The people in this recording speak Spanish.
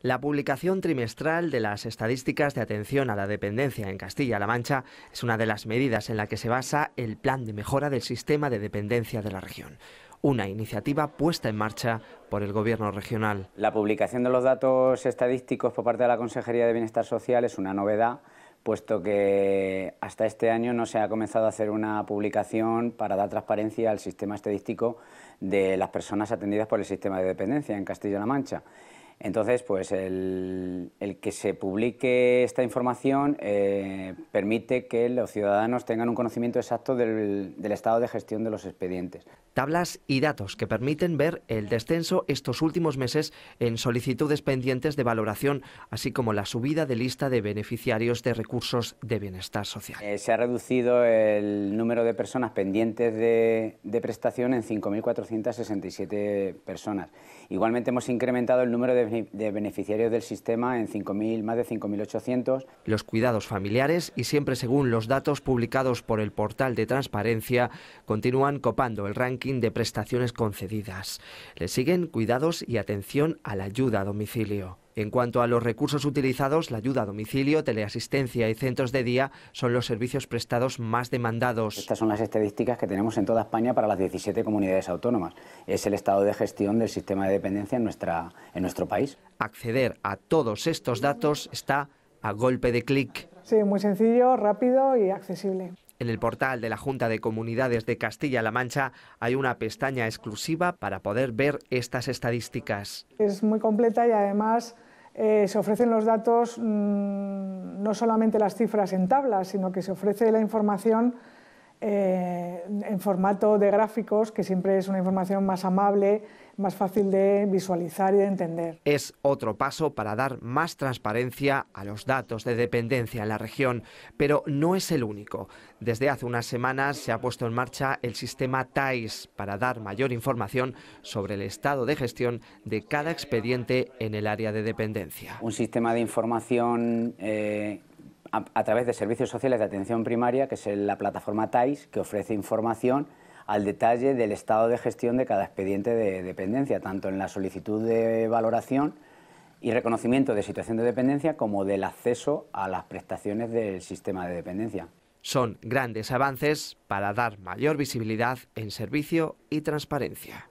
La publicación trimestral de las estadísticas de atención a la dependencia en Castilla-La Mancha es una de las medidas en la que se basa el plan de mejora del sistema de dependencia de la región una iniciativa puesta en marcha por el Gobierno regional. La publicación de los datos estadísticos por parte de la Consejería de Bienestar Social es una novedad, puesto que hasta este año no se ha comenzado a hacer una publicación para dar transparencia al sistema estadístico de las personas atendidas por el sistema de dependencia en Castilla-La Mancha. Entonces, pues el, que se publique esta información eh, permite que los ciudadanos tengan un conocimiento exacto del, estado de gestión de los expedientes. Tablas y datos que permiten ver el descenso estos últimos meses en solicitudes pendientes de valoración, así como la subida de lista de beneficiarios de recursos de bienestar social. Eh, se ha reducido el número de personas pendientes de, de prestación en 5.467 personas. Igualmente hemos incrementado el número de de beneficiarios del sistema en más de 5.800. Los cuidados familiares, y siempre según los datos publicados por el portal de transparencia, continúan copando el ranking de prestaciones concedidas. Le siguen cuidados y atención a la ayuda a domicilio. En cuanto a los recursos utilizados, la ayuda a domicilio, teleasistencia y centros de día son los servicios prestados más demandados. Estas son las estadísticas que tenemos en toda España para las 17 comunidades autónomas. Es el estado de gestión del sistema de dependencia en, nuestra, en nuestro país. Acceder a todos estos datos está a golpe de clic. Sí, muy sencillo, rápido y accesible. En el portal de la Junta de Comunidades de Castilla-La Mancha hay una pestaña exclusiva para poder ver estas estadísticas. Es muy completa y además eh, se ofrecen los datos, mm, no solamente las cifras en tablas, sino que se ofrece la información eh, en formato de gráficos, que siempre es una información más amable, más fácil de visualizar y de entender. Es otro paso para dar más transparencia a los datos de dependencia en la región, pero no es el único. Desde hace unas semanas se ha puesto en marcha el sistema TAIS para dar mayor información sobre el estado de gestión de cada expediente en el área de dependencia. Un sistema de información eh, a, través de servicios sociales de atención primaria, que es la plataforma TAIS, que ofrece información al detalle del estado de gestión de cada expediente de dependencia, tanto en la solicitud de valoración y reconocimiento de situación de dependencia como del acceso a las prestaciones del sistema de dependencia. Son grandes avances para dar mayor visibilidad en servicio y transparencia.